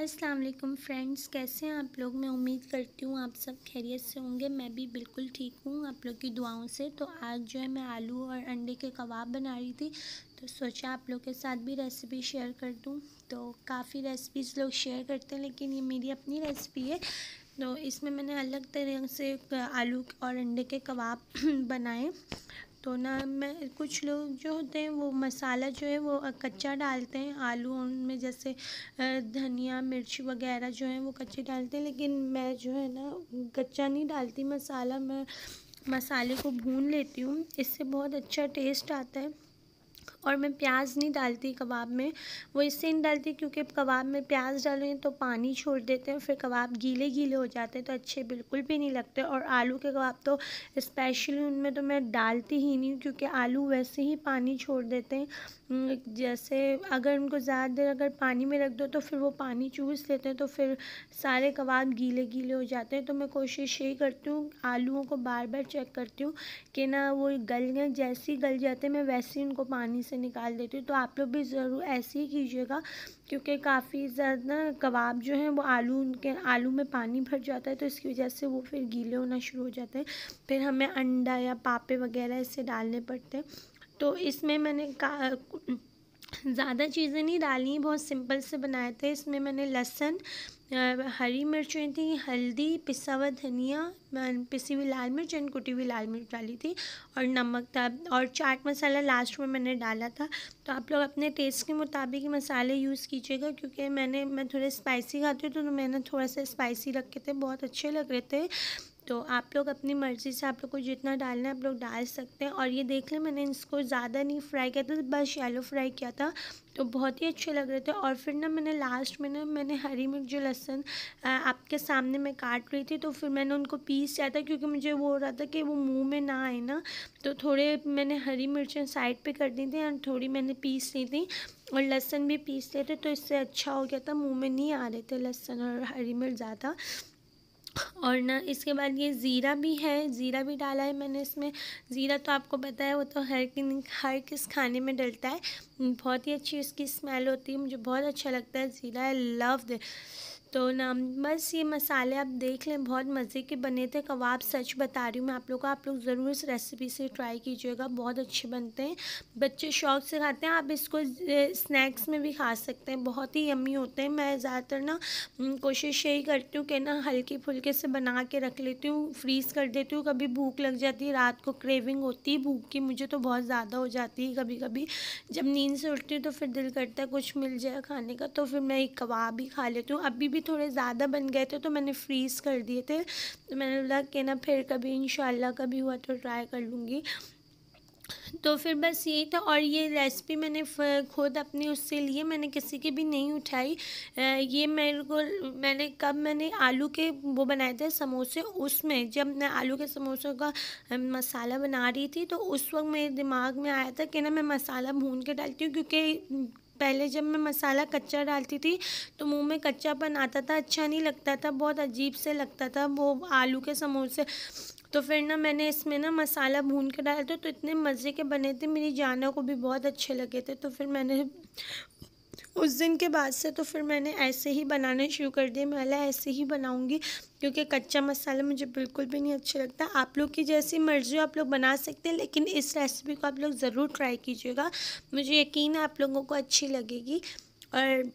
अस्सलाम वालेकुम फ्रेंड्स कैसे हैं आप लोग मैं उम्मीद करती हूँ आप सब खैरियत से होंगे मैं भी बिल्कुल ठीक हूँ आप लोग की दुआओं से तो आज जो है मैं आलू और अंडे के कबाब बना रही थी तो सोचा आप लोग के साथ भी रेसिपी शेयर कर दूँ तो काफ़ी रेसिपीज़ लोग शेयर करते हैं लेकिन ये मेरी अपनी रेसिपी है तो इसमें मैंने अलग तरह से आलू और अंडे के कबाब बनाए तो ना मैं कुछ लोग जो होते हैं वो मसाला जो है वो कच्चा डालते हैं आलू उनमें जैसे धनिया मिर्च वगैरह जो है वो कच्चे डालते हैं लेकिन मैं जो है ना कच्चा नहीं डालती मसाला मैं मसाले को भून लेती हूँ इससे बहुत अच्छा टेस्ट आता है और मैं प्याज नहीं डालती कबाब में वो इससे नहीं डालती क्योंकि कबाब में प्याज डालें तो पानी छोड़ देते हैं फिर कबाब गीले गीले हो जाते हैं तो अच्छे बिल्कुल भी नहीं लगते और आलू के कबाब तो स्पेशली उनमें तो मैं डालती ही नहीं क्योंकि आलू वैसे ही पानी छोड़ देते हैं जैसे अगर उनको ज़्यादा देर अगर पानी में रख दो तो फिर वो पानी चूस लेते हैं तो फिर सारे कबाब गीले गीले हो जाते हैं तो मैं कोशिश यही करती हूँ आलूओं को बार बार चेक करती हूँ कि ना वो गल गए जैसे ही गल जाते हैं मैं वैसे ही उनको पानी से से निकाल देती हूँ तो आप लोग भी ज़रूर ऐसे ही कीजिएगा क्योंकि काफ़ी ज़्यादा कबाब जो हैं वो आलू उनके आलू में पानी भर जाता है तो इसकी वजह से वो फिर गीले होना शुरू हो जाते हैं फिर हमें अंडा या पापे वगैरह इससे डालने पड़ते हैं तो इसमें मैंने का ज़्यादा चीज़ें नहीं डाली बहुत सिंपल से बनाए थे इसमें मैंने लहसुन हरी मिर्चें थी हल्दी पिसा हुआ धनिया पिसी हुई लाल मिर्च एंड कुटी हुई लाल मिर्च डाली थी और नमक था और चाट मसाला लास्ट में मैंने डाला था तो आप लोग अपने टेस्ट के मुताबिक मसाले यूज़ कीजिएगा क्योंकि मैंने मैं थोड़े स्पाइसी खाती हूँ तो मैंने थोड़ा सा स्पाइसी रखे थे बहुत अच्छे लग रहे थे तो आप लोग अपनी मर्ज़ी से आप लोग को जितना डालना है आप लोग डाल सकते हैं और ये देख लें मैंने इसको ज़्यादा नहीं फ्राई किया था बस येलो फ्राई किया था तो बहुत ही अच्छे लग रहे थे और फिर ना मैंने लास्ट में ना मैंने हरी मिर्च जो लहसुन आपके सामने मैं काट रही थी तो फिर मैंने उनको पीस था क्योंकि मुझे वो हो रहा था कि वो मुंह में ना आए ना तो थोड़े मैंने हरी मिर्चें साइड पे कर दी थी और थोड़ी मैंने पीस ली थी और लहसुन भी पीस लेते तो इससे अच्छा हो गया था मुँह में नहीं आ रहे थे लहसुन और हरी मिर्च ज़्यादा और ना इसके बाद ये ज़ीरा भी है ज़ीरा भी डाला है मैंने इसमें ज़ीरा तो आपको पता है वो तो हर किन हर किस खाने में डलता है बहुत ही अच्छी इसकी स्मेल होती है मुझे बहुत अच्छा लगता है ज़ीरा आई लव दिस तो ना बस ये मसाले आप देख लें बहुत मज़े के बने थे कबाब सच बता रही हूँ मैं आप लोगों को आप लोग ज़रूर इस रेसिपी से ट्राई कीजिएगा बहुत अच्छे बनते हैं बच्चे शौक से खाते हैं आप इसको स्नैक्स में भी खा सकते हैं बहुत ही यमी होते हैं मैं ज़्यादातर ना कोशिश यही करती हूँ कि ना हल्के फुल्के से बना के रख लेती हूँ फ्रीज़ कर देती हूँ कभी भूख लग जाती है रात को क्रेविंग होती है भूख की मुझे तो बहुत ज़्यादा हो जाती है कभी कभी जब नींद से उठती हूँ तो फिर दिल करता है कुछ मिल जाए खाने का तो फिर मैं एक कबाब ही खा लेती हूँ अभी भी थोड़े ज़्यादा बन गए थे तो मैंने फ्रीज़ कर दिए थे तो मैंने बोला कि ना फिर कभी इन कभी हुआ तो ट्राई कर लूँगी तो फिर बस यही था और ये रेसिपी मैंने खुद अपनी उससे लिए मैंने किसी की भी नहीं उठाई ये मेरे को मैंने कब मैंने आलू के वो बनाए थे समोसे उसमें जब मैं आलू के समोसों का मसाला बना रही थी तो उस वक्त मेरे दिमाग में आया था कि ना मैं मसाला भून के डालती हूँ क्योंकि पहले जब मैं मसाला कच्चा डालती थी तो मुंह में कच्चापन आता था अच्छा नहीं लगता था बहुत अजीब से लगता था वो आलू के समोसे तो फिर ना मैंने इसमें ना मसाला भून के डाला था तो इतने मज़े के बने थे मेरी जाना को भी बहुत अच्छे लगे थे तो फिर मैंने उस दिन के बाद से तो फिर मैंने ऐसे ही बनाने शुरू कर दिए मैं ऐसे ही बनाऊँगी क्योंकि कच्चा मसाला मुझे बिल्कुल भी नहीं अच्छा लगता आप लोग की जैसी मर्ज़ी आप लोग बना सकते हैं लेकिन इस रेसिपी को आप लोग ज़रूर ट्राई कीजिएगा मुझे यकीन है आप लोगों को अच्छी लगेगी और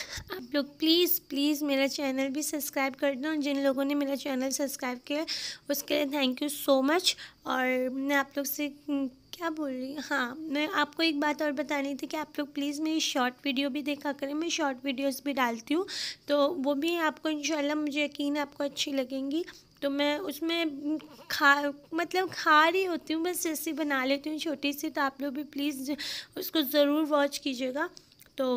आप लोग प्लीज़ प्लीज़ मेरा चैनल भी सब्सक्राइब कर दें और जिन लोगों ने मेरा चैनल सब्सक्राइब किया उसके लिए थैंक यू सो मच और मैं आप लोग से हम्म, क्या बोल रही हाँ मैं आपको एक बात और बतानी थी कि आप लोग प्लीज़ मेरी शॉर्ट वीडियो भी देखा करें मैं शॉर्ट वीडियोस भी डालती हूँ तो वो भी आपको इन मुझे यकीन है आपको अच्छी लगेंगी तो मैं उसमें हम्म, खा मतलब खा रही होती हूँ बस ऐसी बना लेती हूँ छोटी सी तो आप लोग भी प्लीज़ उसको ज़रूर वॉच कीजिएगा तो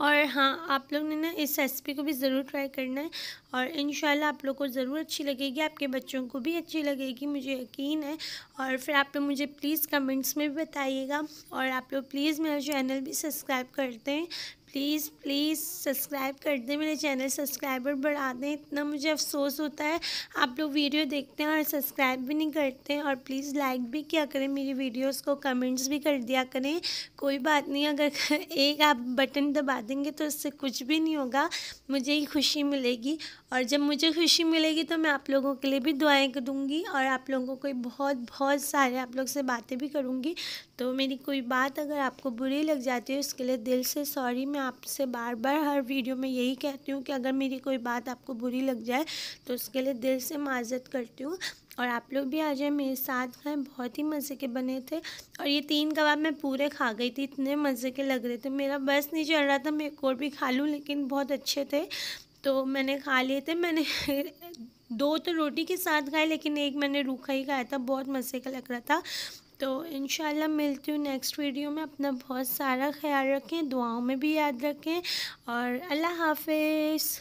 और हाँ आप लोग ने ना इस रेसिपी को भी ज़रूर ट्राई करना है और इन आप लोग को ज़रूर अच्छी लगेगी आपके बच्चों को भी अच्छी लगेगी मुझे यकीन है और फिर आप लोग मुझे प्लीज़ कमेंट्स में भी बताइएगा और आप लोग प्लीज़ मेरा चैनल भी सब्सक्राइब करते हैं प्लीज़ प्लीज़ सब्सक्राइब कर दें मेरे चैनल सब्सक्राइबर बढ़ा दें इतना मुझे अफसोस होता है आप लोग वीडियो देखते हैं और सब्सक्राइब भी नहीं करते हैं और प्लीज़ लाइक भी किया करें मेरी वीडियोस को कमेंट्स भी कर दिया करें कोई बात नहीं अगर एक आप बटन दबा देंगे तो उससे कुछ भी नहीं होगा मुझे ही खुशी मिलेगी और जब मुझे खुशी मिलेगी तो मैं आप लोगों के लिए भी दुआएँ दूँगी और आप लोगों को बहुत बहुत सारे आप लोग से बातें भी करूँगी तो मेरी कोई बात अगर आपको बुरी लग जाती है उसके लिए दिल से सॉरी मैं आपसे बार बार हर वीडियो में यही कहती हूँ कि अगर मेरी कोई बात आपको बुरी लग जाए तो उसके लिए दिल से माजत करती हूँ और आप लोग भी आ जाए मेरे साथ खाएँ बहुत ही मज़े के बने थे और ये तीन कबाब मैं पूरे खा गई थी इतने मज़े के लग रहे थे मेरा बस नहीं चल रहा था मैं एक और भी खा लूँ लेकिन बहुत अच्छे थे तो मैंने खा लिए थे मैंने दो तो रोटी के साथ खाए लेकिन एक मैंने रूखा ही खाया था बहुत मज़े का लग रहा था तो इन मिलती हूँ नेक्स्ट वीडियो में अपना बहुत सारा ख्याल रखें दुआओं में भी याद रखें और अल्लाह हाफिज़